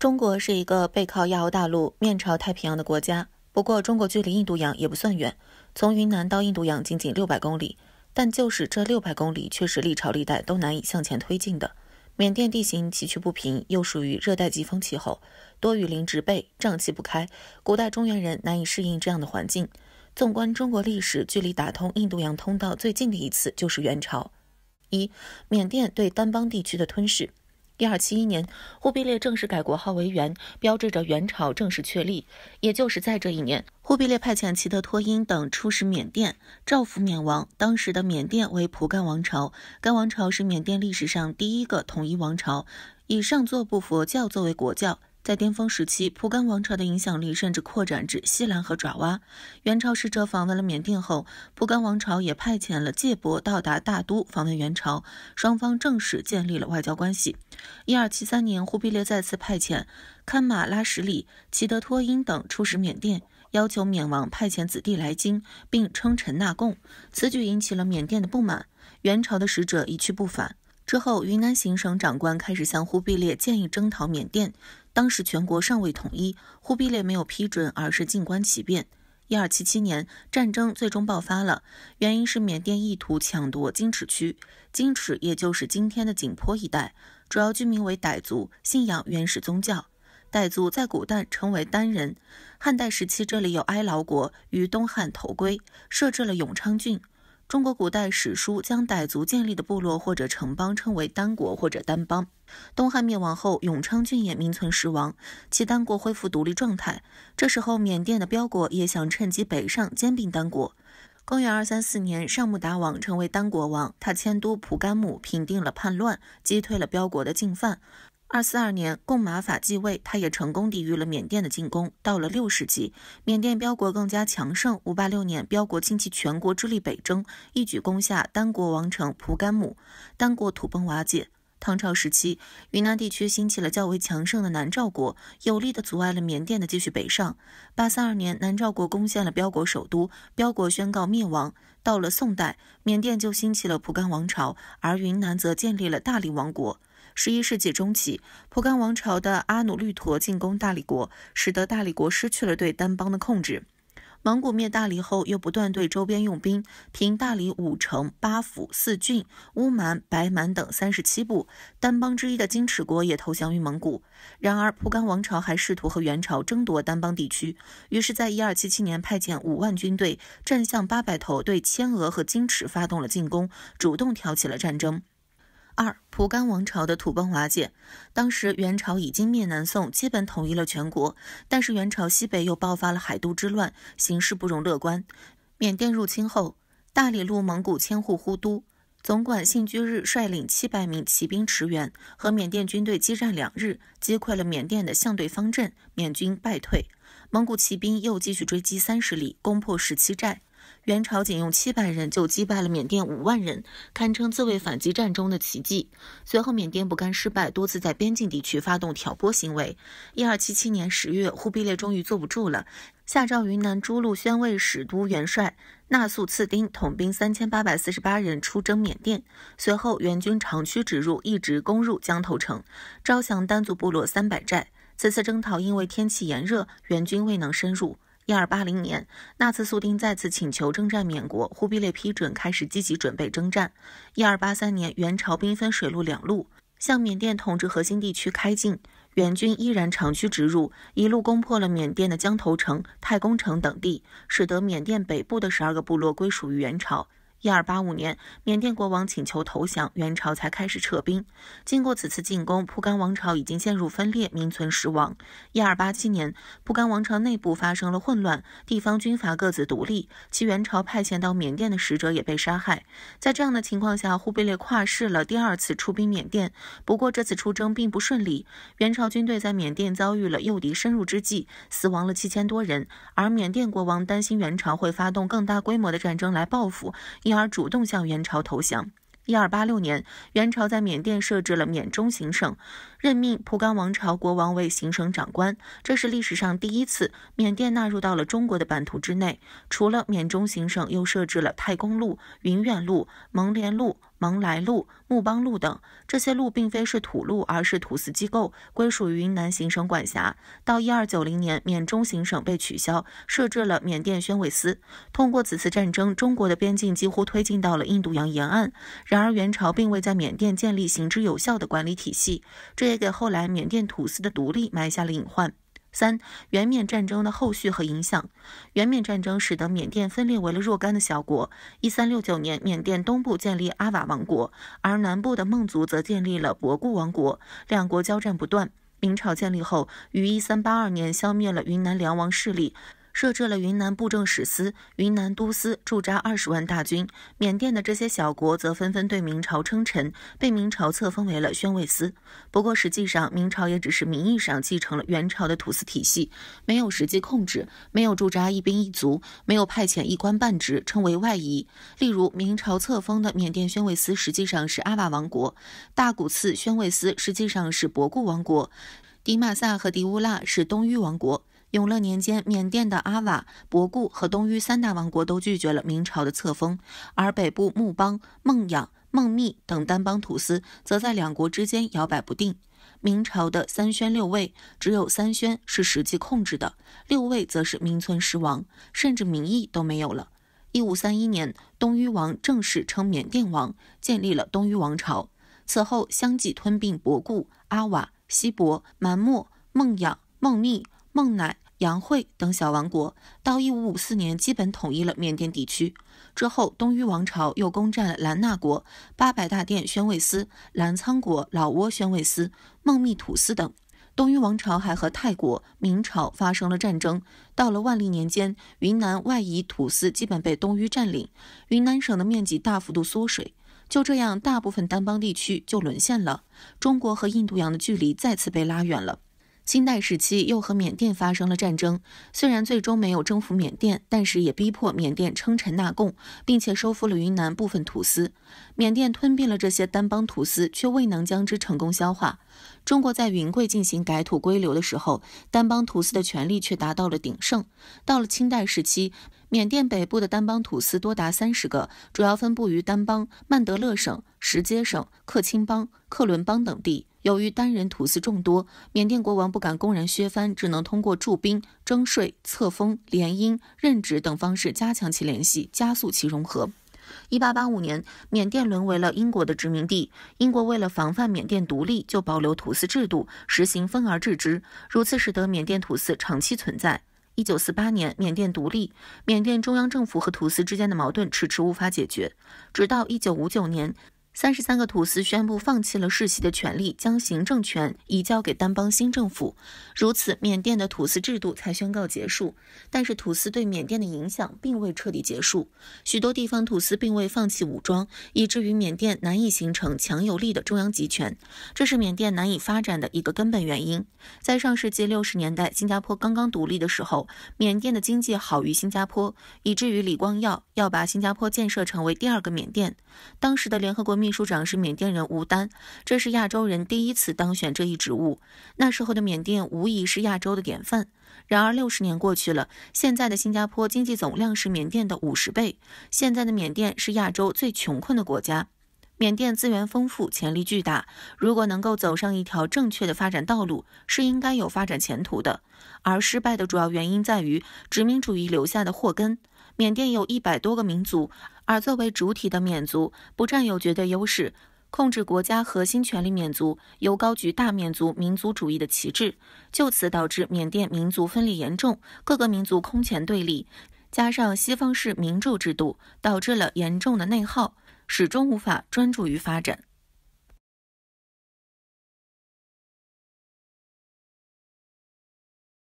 中国是一个背靠亚欧大陆、面朝太平洋的国家。不过，中国距离印度洋也不算远，从云南到印度洋仅仅六百公里。但就是这六百公里，却是历朝历代都难以向前推进的。缅甸地形崎岖不平，又属于热带季风气候，多雨林植被，瘴气不开，古代中原人难以适应这样的环境。纵观中国历史，距离打通印度洋通道最近的一次，就是元朝。一、缅甸对丹邦地区的吞噬。一二七一年，忽必烈正式改国号为元，标志着元朝正式确立。也就是在这一年，忽必烈派遣其德托因等出使缅甸，诏服缅王。当时的缅甸为蒲甘王朝，该王朝是缅甸历史上第一个统一王朝，以上座部佛教作为国教。在巅峰时期，蒲甘王朝的影响力甚至扩展至西兰和爪哇。元朝使者访问了缅甸后，蒲甘王朝也派遣了戒伯到达大都访问元朝，双方正式建立了外交关系。一二七三年，忽必烈再次派遣堪马拉什里、齐德托因等出使缅甸，要求缅王派遣子弟来京并称臣纳贡。此举引起了缅甸的不满，元朝的使者一去不返。之后，云南行省长官开始向忽必烈建议征讨缅甸。当时全国尚未统一，忽必烈没有批准，而是静观其变。一二七七年，战争最终爆发了，原因是缅甸意图抢夺金池区。金池也就是今天的景颇一带，主要居民为傣族，信仰原始宗教。傣族在古代称为“单人”。汉代时期，这里有哀牢国，与东汉头归，设置了永昌郡。中国古代史书将傣族建立的部落或者城邦称为丹国或者丹邦。东汉灭亡后，永昌郡也名存实亡，其丹国恢复独立状态。这时候，缅甸的标国也想趁机北上兼并丹国。公元二三四年，上木达王成为丹国王，他迁都蒲甘姆，平定了叛乱，击退了标国的进犯。二四二年，贡马法继位，他也成功抵御了缅甸的进攻。到了六世纪，缅甸标国更加强盛。五八六年，标国倾其全国之力北征，一举攻下单国王城蒲甘姆，单国土崩瓦解。唐朝时期，云南地区兴起了较为强盛的南诏国，有力地阻碍了缅甸的继续北上。八三二年，南诏国攻陷了标国首都，标国宣告灭亡。到了宋代，缅甸就兴起了蒲甘王朝，而云南则建立了大理王国。十一世纪中期，蒲甘王朝的阿努律陀进攻大理国，使得大理国失去了对丹邦的控制。蒙古灭大理后，又不断对周边用兵，平大理五城、八府、四郡、乌蛮、白蛮等三十七部。丹邦之一的金齿国也投降于蒙古。然而，蒲甘王朝还试图和元朝争夺丹邦地区，于是，在一二七七年派遣五万军队，战象八百头，对千额和金齿发动了进攻，主动挑起了战争。二蒲甘王朝的土崩瓦解，当时元朝已经灭南宋，基本统一了全国，但是元朝西北又爆发了海都之乱，形势不容乐观。缅甸入侵后，大理路蒙古千户忽都总管信居日率领七百名骑兵驰援，和缅甸军队激战两日，击溃了缅甸的相对方阵，缅军败退。蒙古骑兵又继续追击三十里，攻破十七寨。元朝仅用七百人就击败了缅甸五万人，堪称自卫反击战中的奇迹。随后，缅甸不甘失败，多次在边境地区发动挑拨行为。一二七七年十月，忽必烈终于坐不住了，下诏云南诸路宣慰使都元帅纳素次丁统兵三千八百四十八人出征缅甸。随后，元军长驱直入，一直攻入江头城，招降丹族部落三百寨。此次征讨因为天气炎热，元军未能深入。一二八零年，纳次苏丁再次请求征战缅国，忽必烈批准，开始积极准备征战。一二八三年，元朝兵分水陆两路向缅甸统治核心地区开进，元军依然长驱直入，一路攻破了缅甸的江头城、太公城等地，使得缅甸北部的十二个部落归属于元朝。一二八五年，缅甸国王请求投降，元朝才开始撤兵。经过此次进攻，蒲甘王朝已经陷入分裂，名存实亡。一二八七年，蒲甘王朝内部发生了混乱，地方军阀各自独立，其元朝派遣到缅甸的使者也被杀害。在这样的情况下，忽必烈跨世了第二次出兵缅甸，不过这次出征并不顺利，元朝军队在缅甸遭遇了诱敌深入之际，死亡了七千多人。而缅甸国王担心元朝会发动更大规模的战争来报复。因而主动向元朝投降。一二八六年，元朝在缅甸设置了缅中行省，任命蒲甘王朝国王为行省长官。这是历史上第一次缅甸纳入到了中国的版图之内。除了缅中行省，又设置了太公路、云远路、蒙连路。芒来路、木邦路等这些路并非是土路，而是土司机构归属于云南行省管辖。到一二九零年，缅中行省被取消，设置了缅甸宣慰司。通过此次战争，中国的边境几乎推进到了印度洋沿岸。然而，元朝并未在缅甸建立行之有效的管理体系，这也给后来缅甸土司的独立埋下了隐患。三、援缅战争的后续和影响。援缅战争使得缅甸分裂为了若干的小国。一三六九年，缅甸东部建立阿瓦王国，而南部的孟族则建立了博固王国，两国交战不断。明朝建立后，于一三八二年消灭了云南梁王势力。设置了云南布政使司、云南都司，驻扎二十万大军。缅甸的这些小国则纷纷对明朝称臣，被明朝册封为了宣慰司。不过，实际上明朝也只是名义上继承了元朝的土司体系，没有实际控制，没有驻扎一兵一卒，没有派遣一官半职，称为外夷。例如，明朝册封的缅甸宣慰司实际上是阿瓦王国，大古寺宣慰司实际上是博固王国，迪马萨和迪乌腊是东域王国。永乐年间，缅甸的阿瓦、博固和东吁三大王国都拒绝了明朝的册封，而北部木邦、孟养、孟密等丹邦土司则在两国之间摇摆不定。明朝的三宣六卫，只有三宣是实际控制的，六卫则是名存实亡，甚至名义都没有了。一五三一年，东吁王正式称缅甸王，建立了东吁王朝，此后相继吞并博固、阿瓦、西博、蛮末、孟养、孟密。孟乃、杨慧等小王国，到一五五四年基本统一了缅甸地区。之后，东吁王朝又攻占了兰纳国、八百大殿宣慰司、澜沧国、老挝宣慰司、孟密土司等。东吁王朝还和泰国、明朝发生了战争。到了万历年间，云南外夷土司基本被东吁占领，云南省的面积大幅度缩水。就这样，大部分丹邦地区就沦陷了，中国和印度洋的距离再次被拉远了。清代时期又和缅甸发生了战争，虽然最终没有征服缅甸，但是也逼迫缅甸称臣纳贡，并且收复了云南部分土司。缅甸吞并了这些单邦土司，却未能将之成功消化。中国在云贵进行改土归流的时候，单邦土司的权力却达到了鼎盛。到了清代时期。缅甸北部的丹邦土司多达三十个，主要分布于丹邦、曼德勒省、石阶省、克钦邦、克伦邦等地。由于单人土司众多，缅甸国王不敢公然削藩，只能通过驻兵、征税、册封、联姻、任职等方式加强其联系，加速其融合。1885年，缅甸沦为了英国的殖民地。英国为了防范缅甸独立，就保留土司制度，实行分而治之，如此使得缅甸土司长期存在。一九四八年，缅甸独立。缅甸中央政府和土司之间的矛盾迟迟无法解决，直到一九五九年。三十三个土司宣布放弃了世袭的权利，将行政权移交给丹邦新政府。如此，缅甸的土司制度才宣告结束。但是，土司对缅甸的影响并未彻底结束。许多地方土司并未放弃武装，以至于缅甸难以形成强有力的中央集权。这是缅甸难以发展的一个根本原因。在上世纪六十年代，新加坡刚刚独立的时候，缅甸的经济好于新加坡，以至于李光耀要把新加坡建设成为第二个缅甸。当时的联合国秘秘书长是缅甸人吴丹，这是亚洲人第一次当选这一职务。那时候的缅甸无疑是亚洲的典范。然而六十年过去了，现在的新加坡经济总量是缅甸的五十倍。现在的缅甸是亚洲最穷困的国家。缅甸资源丰富，潜力巨大。如果能够走上一条正确的发展道路，是应该有发展前途的。而失败的主要原因在于殖民主义留下的祸根。缅甸有一百多个民族。而作为主体的缅族不占有绝对优势，控制国家核心权力。缅族又高举大缅族民族主义的旗帜，就此导致缅甸民族分裂严重，各个民族空前对立，加上西方式民主制度，导致了严重的内耗，始终无法专注于发展。